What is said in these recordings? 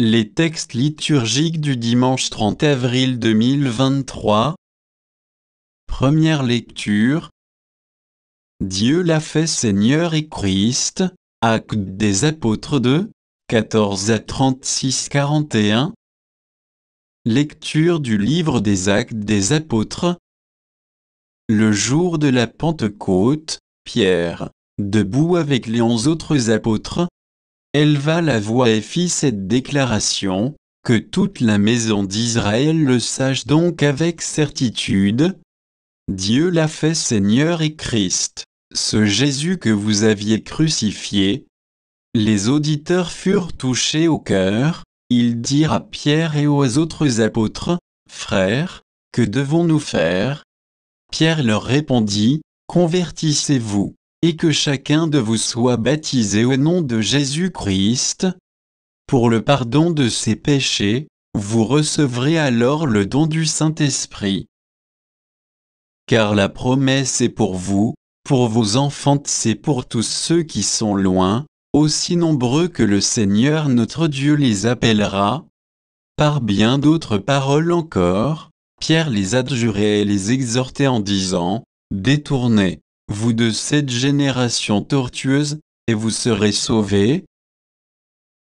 Les textes liturgiques du dimanche 30 avril 2023 Première lecture Dieu l'a fait Seigneur et Christ, Actes des Apôtres 2, 14 à 36 41 Lecture du livre des Actes des Apôtres Le jour de la Pentecôte, Pierre, debout avec les onze autres apôtres, va la voix et fit cette déclaration, que toute la maison d'Israël le sache donc avec certitude. Dieu l'a fait Seigneur et Christ, ce Jésus que vous aviez crucifié. Les auditeurs furent touchés au cœur, ils dirent à Pierre et aux autres apôtres, Frères, que devons-nous faire Pierre leur répondit, Convertissez-vous et que chacun de vous soit baptisé au nom de Jésus-Christ, pour le pardon de ses péchés, vous recevrez alors le don du Saint-Esprit. Car la promesse est pour vous, pour vos enfants c'est pour tous ceux qui sont loin, aussi nombreux que le Seigneur notre Dieu les appellera. Par bien d'autres paroles encore, Pierre les adjurait et les exhortait en disant, Détournez vous de cette génération tortueuse, et vous serez sauvés.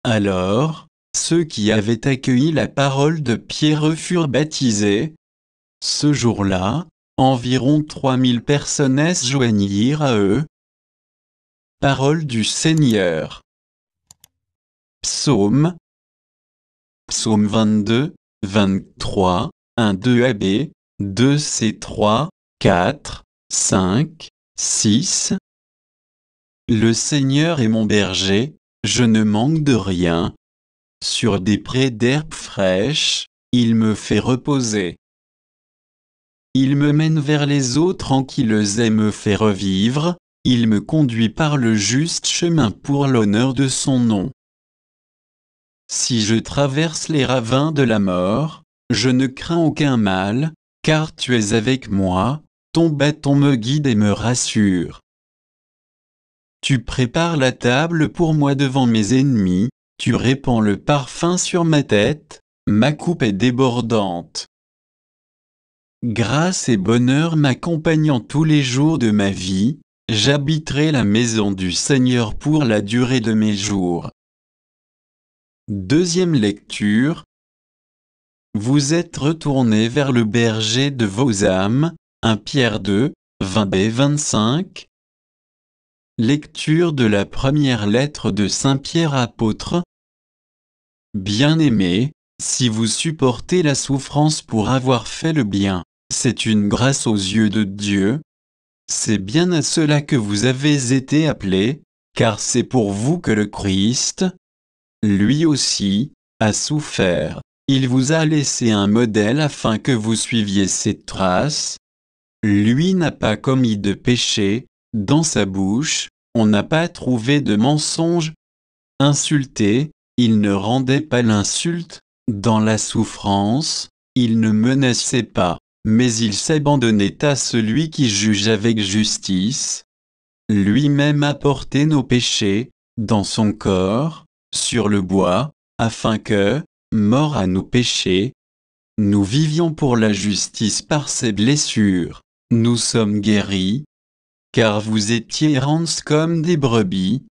Alors, ceux qui avaient accueilli la parole de Pierre furent baptisés. Ce jour-là, environ 3000 personnes joignirent à eux. Parole du Seigneur. Psaume. Psaume 22, 23, 1, 2 AB, 2 C3, 4, 5, 6. Le Seigneur est mon berger, je ne manque de rien. Sur des prés d'herbe fraîches, il me fait reposer. Il me mène vers les eaux tranquilles et me fait revivre, il me conduit par le juste chemin pour l'honneur de son nom. Si je traverse les ravins de la mort, je ne crains aucun mal, car tu es avec moi, ton bâton me guide et me rassure. Tu prépares la table pour moi devant mes ennemis, tu répands le parfum sur ma tête, ma coupe est débordante. Grâce et bonheur m'accompagnant tous les jours de ma vie, j'habiterai la maison du Seigneur pour la durée de mes jours. Deuxième lecture. Vous êtes retourné vers le berger de vos âmes, 1 Pierre 2, 20b-25 Lecture de la première lettre de Saint Pierre apôtre Bien-aimés, si vous supportez la souffrance pour avoir fait le bien, c'est une grâce aux yeux de Dieu. C'est bien à cela que vous avez été appelés, car c'est pour vous que le Christ, lui aussi, a souffert. Il vous a laissé un modèle afin que vous suiviez ses traces, lui n'a pas commis de péché, dans sa bouche, on n'a pas trouvé de mensonge. Insulté, il ne rendait pas l'insulte, dans la souffrance, il ne menaçait pas, mais il s'abandonnait à celui qui juge avec justice. Lui-même a porté nos péchés, dans son corps, sur le bois, afin que, mort à nos péchés, nous vivions pour la justice par ses blessures nous sommes guéris, car vous étiez errants comme des brebis,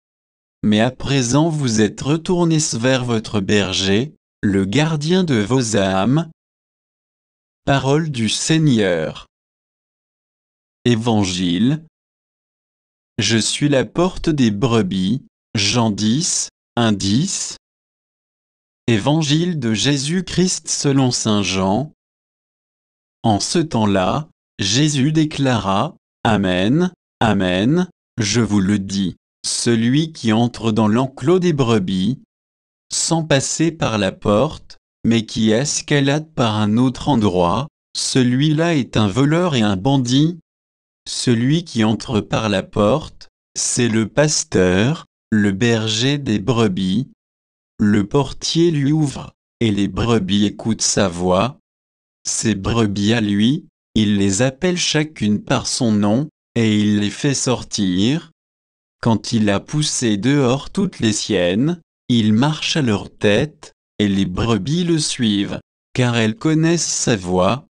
mais à présent vous êtes retournés vers votre berger, le gardien de vos âmes. Parole du Seigneur. Évangile. Je suis la porte des brebis, Jean 10, 1 10. Évangile de Jésus-Christ selon Saint Jean. En ce temps-là, Jésus déclara, Amen, Amen, je vous le dis, celui qui entre dans l'enclos des brebis, sans passer par la porte, mais qui escalade par un autre endroit, celui-là est un voleur et un bandit. Celui qui entre par la porte, c'est le pasteur, le berger des brebis. Le portier lui ouvre, et les brebis écoutent sa voix. Ces brebis à lui, il les appelle chacune par son nom, et il les fait sortir. Quand il a poussé dehors toutes les siennes, il marche à leur tête, et les brebis le suivent, car elles connaissent sa voix.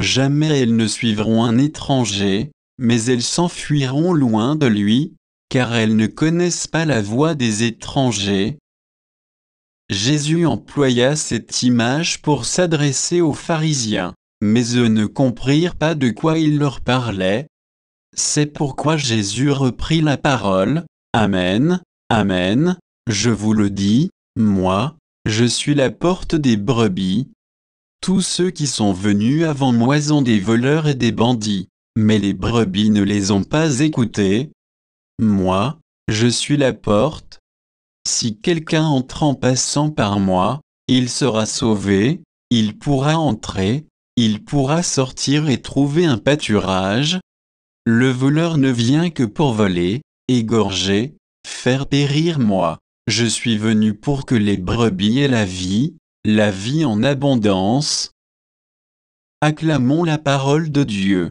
Jamais elles ne suivront un étranger, mais elles s'enfuiront loin de lui, car elles ne connaissent pas la voix des étrangers. Jésus employa cette image pour s'adresser aux pharisiens mais eux ne comprirent pas de quoi il leur parlait. C'est pourquoi Jésus reprit la parole, Amen, Amen, je vous le dis, moi, je suis la porte des brebis. Tous ceux qui sont venus avant moi sont des voleurs et des bandits, mais les brebis ne les ont pas écoutés. Moi, je suis la porte. Si quelqu'un entre en passant par moi, il sera sauvé, il pourra entrer, il pourra sortir et trouver un pâturage. Le voleur ne vient que pour voler, égorger, faire périr moi. Je suis venu pour que les brebis aient la vie, la vie en abondance. Acclamons la parole de Dieu.